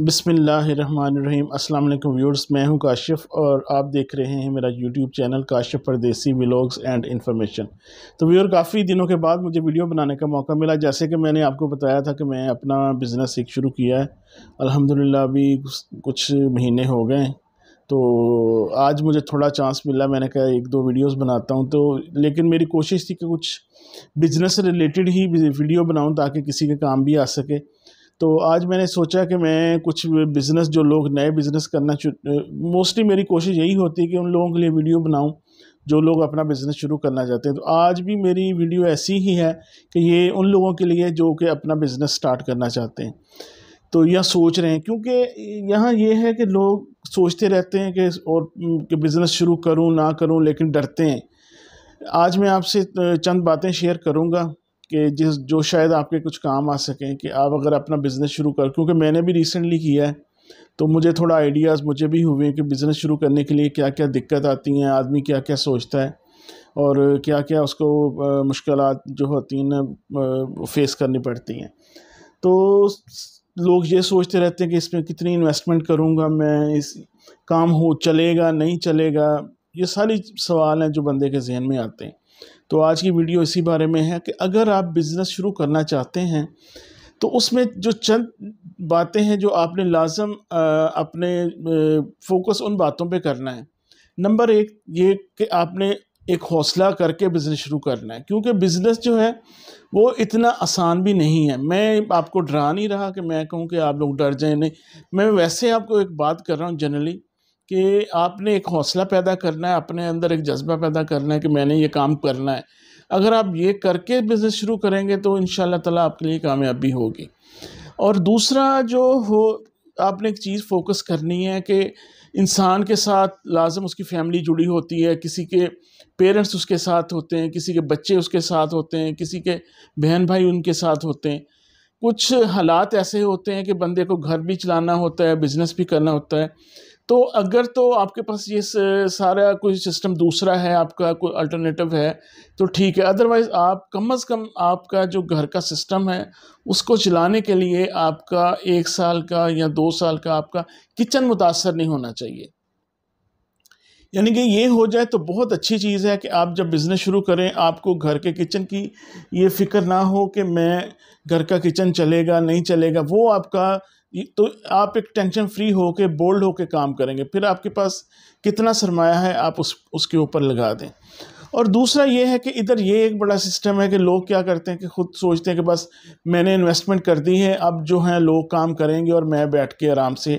बिसमीम अल्लाम व्यूर्स मैं हूं काशिफ और आप देख रहे हैं मेरा YouTube channel Kashif Pardesi vlogs and information तो व्यूर काफ़ी दिनों के बाद मुझे वीडियो बनाने का मौका मिला जैसे कि मैंने आपको बताया था कि मैं अपना बिज़नेस एक शुरू किया है अलहमदिल्ला अभी कुछ महीने हो गए तो आज मुझे थोड़ा चांस मिला मैंने कहा एक दो वीडियोस बनाता हूँ तो लेकिन मेरी कोशिश थी कि कुछ बिज़नेस रिलेटेड ही वीडियो बनाऊँ ताकि किसी के काम भी आ सके तो आज मैंने सोचा कि मैं कुछ बिज़नेस जो लोग नए बिज़नेस करना मोस्टली मेरी कोशिश यही होती है कि उन लोगों के लिए वीडियो बनाऊं जो लोग अपना बिज़नेस शुरू करना चाहते हैं तो आज भी मेरी वीडियो ऐसी ही है कि ये उन लोगों के लिए जो कि अपना बिज़नेस स्टार्ट करना चाहते हैं तो यह सोच रहे हैं क्योंकि यहाँ ये है कि लोग सोचते रहते हैं कि और कि बिज़नेस शुरू करूँ ना करूँ लेकिन डरते हैं आज मैं आपसे चंद बातें शेयर करूँगा कि जिस जो शायद आपके कुछ काम आ सकें कि आप अगर अपना बिज़नेस शुरू कर क्योंकि मैंने भी रिसेंटली किया है तो मुझे थोड़ा आइडियाज़ मुझे भी हुए हैं कि बिज़नेस शुरू करने के लिए क्या क्या दिक्कत आती हैं आदमी क्या क्या सोचता है और क्या क्या उसको मुश्किल जो होती हैं ना फेस करनी पड़ती हैं तो लोग ये सोचते रहते हैं कि इसमें कितनी इन्वेस्टमेंट करूँगा मैं इस काम हो चलेगा नहीं चलेगा ये सारी सवाल हैं जो बंदे के जहन में आते हैं तो आज की वीडियो इसी बारे में है कि अगर आप बिज़नेस शुरू करना चाहते हैं तो उसमें जो चंद बातें हैं जो आपने लाजम अपने फोकस उन बातों पे करना है नंबर एक ये कि आपने एक हौसला करके बिज़नेस शुरू करना है क्योंकि बिज़नेस जो है वो इतना आसान भी नहीं है मैं आपको डरा नहीं रहा कि मैं कहूँ कि आप लोग डर जाए नहीं मैं वैसे आपको एक बात कर रहा हूँ जनरली कि आपने एक हौसला पैदा करना है अपने अंदर एक जज्बा पैदा करना है कि मैंने ये काम करना है अगर आप ये करके बिज़नेस शुरू करेंगे तो इन ताला आपके लिए कामयाबी होगी और दूसरा जो हो आपने एक चीज़ फोकस करनी है कि इंसान के साथ लाजम उसकी फैमिली जुड़ी होती है किसी के पेरेंट्स उसके साथ होते हैं किसी के बच्चे उसके साथ होते हैं किसी के बहन भाई उनके साथ होते हैं कुछ हालात ऐसे होते हैं कि बंदे को घर भी चलाना होता है बिज़नेस भी करना होता है तो अगर तो आपके पास ये सारा कोई सिस्टम दूसरा है आपका कोई अल्टरनेटिव है तो ठीक है अदरवाइज़ आप कम अज़ कम आपका जो घर का सिस्टम है उसको चलाने के लिए आपका एक साल का या दो साल का आपका किचन मुतासर नहीं होना चाहिए यानी कि ये हो जाए तो बहुत अच्छी चीज़ है कि आप जब बिज़नेस शुरू करें आपको घर के किचन की ये फ़िक्र ना हो कि मैं घर का किचन चलेगा नहीं चलेगा वो आपका तो आप एक टेंशन फ्री होके बोल्ड होके काम करेंगे फिर आपके पास कितना सरमाया है आप उस उसके ऊपर लगा दें और दूसरा ये है कि इधर ये एक बड़ा सिस्टम है कि लोग क्या करते हैं कि खुद सोचते हैं कि बस मैंने इन्वेस्टमेंट कर दी है अब जो है लोग काम करेंगे और मैं बैठ के आराम से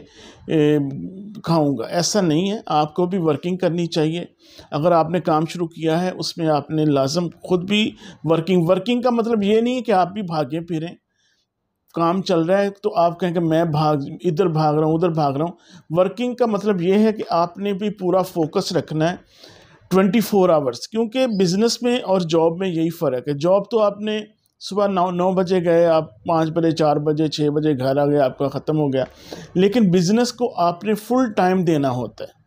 खाऊंगा ऐसा नहीं है आपको भी वर्किंग करनी चाहिए अगर आपने काम शुरू किया है उसमें आपने लाजम खुद भी वर्किंग वर्किंग का मतलब ये नहीं है कि आप भी भागें फिरें काम चल रहा है तो आप कहें कि मैं भाग इधर भाग रहा हूँ उधर भाग रहा हूँ वर्किंग का मतलब ये है कि आपने भी पूरा फोकस रखना है ट्वेंटी फोर आवर्स क्योंकि बिज़नेस में और जॉब में यही फ़र्क है जॉब तो आपने सुबह नौ नौ बजे गए आप पाँच बजे चार बजे छः बजे घर आ गए आपका ख़त्म हो गया लेकिन बिज़नेस को आपने फुल टाइम देना होता है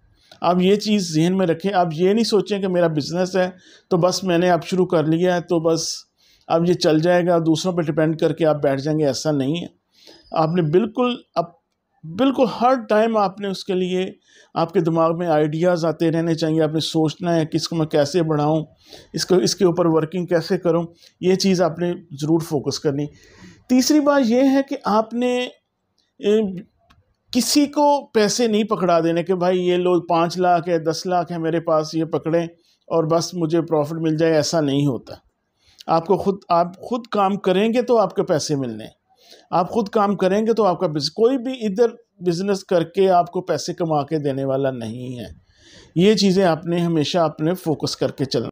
आप ये चीज़ जहन में रखें आप ये नहीं सोचें कि मेरा बिज़नेस है तो बस मैंने आप शुरू कर लिया है तो बस अब ये चल जाएगा दूसरों पर डिपेंड करके आप बैठ जाएंगे ऐसा नहीं है आपने बिल्कुल अब बिल्कुल हर टाइम आपने उसके लिए आपके दिमाग में आइडियाज़ आते रहने चाहिए आपने सोचना है कि इसको मैं कैसे बढ़ाऊँ इसको इसके ऊपर वर्किंग कैसे करूँ ये चीज़ आपने ज़रूर फोकस करनी तीसरी बात यह है कि आपने ए, किसी को पैसे नहीं पकड़ा देने के भाई ये लोग पाँच लाख है दस लाख है मेरे पास ये पकड़ें और बस मुझे प्रॉफिट मिल जाए ऐसा नहीं होता आपको खुद आप खुद काम करेंगे तो आपके पैसे मिलने आप खुद काम करेंगे तो आपका कोई भी इधर बिजनेस करके आपको पैसे कमा के देने वाला नहीं है ये चीज़ें आपने हमेशा अपने फोकस करके चलना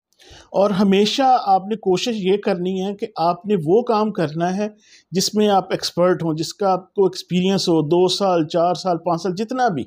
और हमेशा आपने कोशिश ये करनी है कि आपने वो काम करना है जिसमें आप एक्सपर्ट हों जिसका आपको एक्सपीरियंस हो दो साल चार साल पाँच साल जितना भी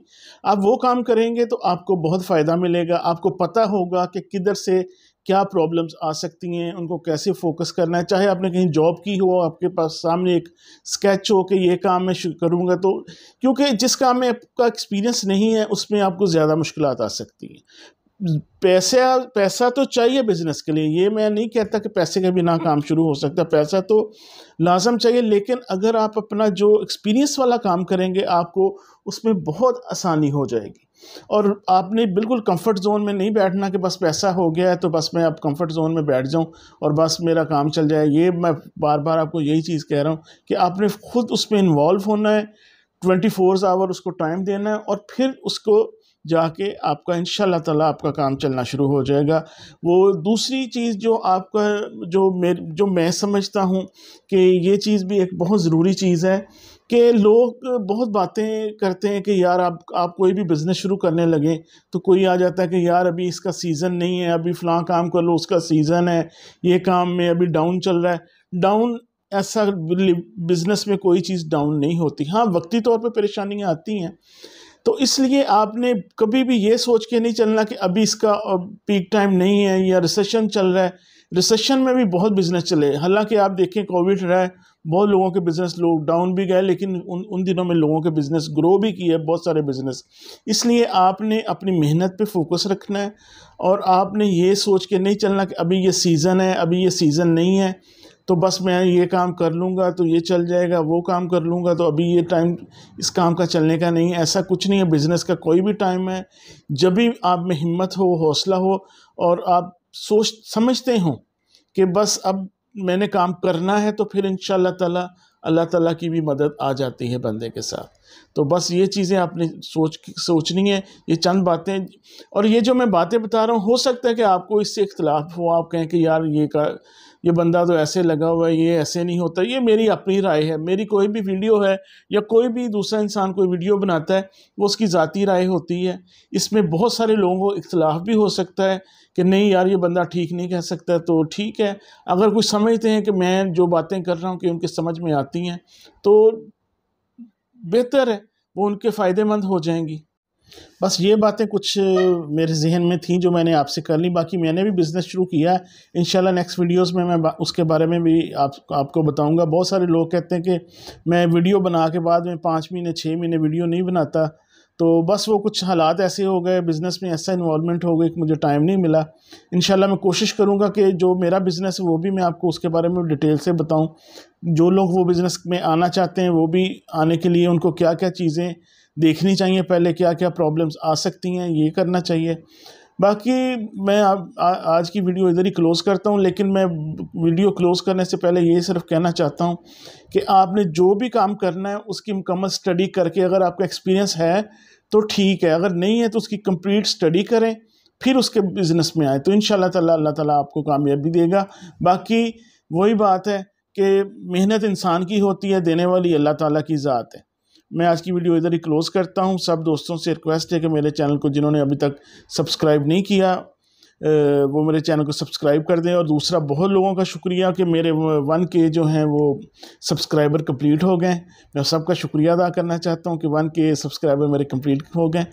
आप वो काम करेंगे तो आपको बहुत फ़ायदा मिलेगा आपको पता होगा कि किधर से क्या प्रॉब्लम्स आ सकती हैं उनको कैसे फोकस करना है चाहे आपने कहीं जॉब की हो आपके पास सामने एक स्केच हो कि ये काम मैं शुरू करूँगा तो क्योंकि जिस काम में आपका एक्सपीरियंस नहीं है उसमें आपको ज़्यादा मुश्किल आ सकती हैं पैसा पैसा तो चाहिए बिज़नेस के लिए ये मैं नहीं कहता कि पैसे के बिना काम शुरू हो सकता पैसा तो लाजम चाहिए लेकिन अगर आप अपना जो एक्सपीरियंस वाला काम करेंगे आपको उसमें बहुत आसानी हो जाएगी और आपने बिल्कुल कंफर्ट जोन में नहीं बैठना कि बस पैसा हो गया है तो बस मैं अब कंफर्ट जोन में बैठ जाऊं और बस मेरा काम चल जाए ये मैं बार बार आपको यही चीज़ कह रहा हूं कि आपने खुद उसमें इन्वॉल्व होना है ट्वेंटी फोर आवर उसको टाइम देना है और फिर उसको जाके आपका इन ताला आपका काम चलना शुरू हो जाएगा वो दूसरी चीज़ जो आपका जो मेरे जो मैं समझता हूँ कि ये चीज़ भी एक बहुत ज़रूरी चीज़ है कि लोग बहुत बातें करते हैं कि यार आप आप कोई भी बिज़नेस शुरू करने लगे तो कोई आ जाता है कि यार अभी इसका सीज़न नहीं है अभी फ़लाँ काम कर लो उसका सीज़न है ये काम में अभी डाउन चल रहा है डाउन ऐसा बिज़नेस में कोई चीज़ डाउन नहीं होती हाँ वक्ती तौर पर परेशानियाँ आती हैं तो इसलिए आपने कभी भी ये सोच के नहीं चलना कि अभी इसका पीक टाइम नहीं है या रिसेशन चल रहा है रिसेशन में भी बहुत बिज़नेस चले हालांकि आप देखें कोविड रहा है बहुत लोगों के बिज़नेस लोग डाउन भी गए लेकिन उन उन दिनों में लोगों के बिज़नेस ग्रो भी किए बहुत सारे बिज़नेस इसलिए आपने अपनी मेहनत पे फोकस रखना है और आपने ये सोच के नहीं चलना कि अभी ये सीज़न है अभी ये सीज़न नहीं है तो बस मैं ये काम कर लूँगा तो ये चल जाएगा वो काम कर लूँगा तो अभी ये टाइम इस काम का चलने का नहीं है ऐसा कुछ नहीं है बिज़नेस का कोई भी टाइम है जब भी आप में हिम्मत हो हौसला हो और आप सोच समझते हों कि बस अब मैंने काम करना है तो फिर इन ताला अल्लाह ताला की भी मदद आ जाती है बंदे के साथ तो बस ये चीज़ें आपने सोच सोचनी है ये चंद बातें और ये जो मैं बातें बता रहा हूँ हो सकता है कि आपको इससे इख्तलाफ हो आप कहें कि यार ये का ये बंदा तो ऐसे लगा हुआ है ये ऐसे नहीं होता ये मेरी अपनी राय है मेरी कोई भी वीडियो है या कोई भी दूसरा इंसान कोई वीडियो बनाता है वो उसकी ज़ाती राय होती है इसमें बहुत सारे लोगों को इख्तलाफ भी हो सकता है कि नहीं यार ये बंदा ठीक नहीं कह सकता तो ठीक है अगर कुछ समझते हैं कि मैं जो बातें कर रहा हूँ कि उनके समझ में आती हैं तो बेहतर है वो उनके फ़ायदेमंद हो जाएंगी बस ये बातें कुछ मेरे जहन में थी जो मैंने आपसे कर ली बाकी मैंने भी बिज़नेस शुरू किया है इन नेक्स्ट वीडियोस में मैं उसके बारे में भी आप आपको बताऊंगा बहुत सारे लोग कहते हैं कि मैं वीडियो बना के बाद में पाँच महीने छः महीने वीडियो नहीं बनाता तो बस वो कुछ हालात ऐसे हो गए बिज़नेस में ऐसा इन्वॉलमेंट हो गई कि मुझे टाइम नहीं मिला इन मैं कोशिश करूँगा कि जो मेरा बिज़नेस है वो भी मैं आपको उसके बारे में डिटेल से बताऊँ जो लोग वो बिज़नेस में आना चाहते हैं वो भी आने के लिए उनको क्या क्या चीज़ें देखनी चाहिए पहले क्या क्या प्रॉब्लम्स आ सकती हैं ये करना चाहिए बाकी मैं आ, आ, आज की वीडियो इधर ही क्लोज़ करता हूँ लेकिन मैं वीडियो क्लोज़ करने से पहले ये सिर्फ कहना चाहता हूँ कि आपने जो भी काम करना है उसकी मुकम्मल स्टडी करके अगर आपका एक्सपीरियंस है तो ठीक है अगर नहीं है तो उसकी कंप्लीट स्टडी करें फिर उसके बिज़नेस में आए तो इन ताला अल्लाह ताला आपको कामयाबी देगा बाकी वही बात है कि मेहनत इंसान की होती है देने वाली अल्लाह ताला की ज़ात है मैं आज की वीडियो इधर ही क्लोज़ करता हूँ सब दोस्तों से रिक्वेस्ट है कि मेरे चैनल को जिन्होंने अभी तक सब्सक्राइब नहीं किया वो मेरे चैनल को सब्सक्राइब कर दें और दूसरा बहुत लोगों का शुक्रिया कि मेरे वन के जो हैं वो सब्सक्राइबर कंप्लीट हो गए मैं सबका शुक्रिया अदा करना चाहता हूँ कि वन के सब्सक्राइबर मेरे कंप्लीट हो गए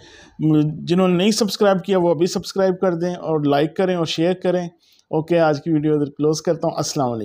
जिन्होंने नहीं सब्सक्राइब किया वो अभी सब्सक्राइब कर दें और लाइक करें और शेयर करें ओके आज की वीडियो क्लोज़ करता हूँ असल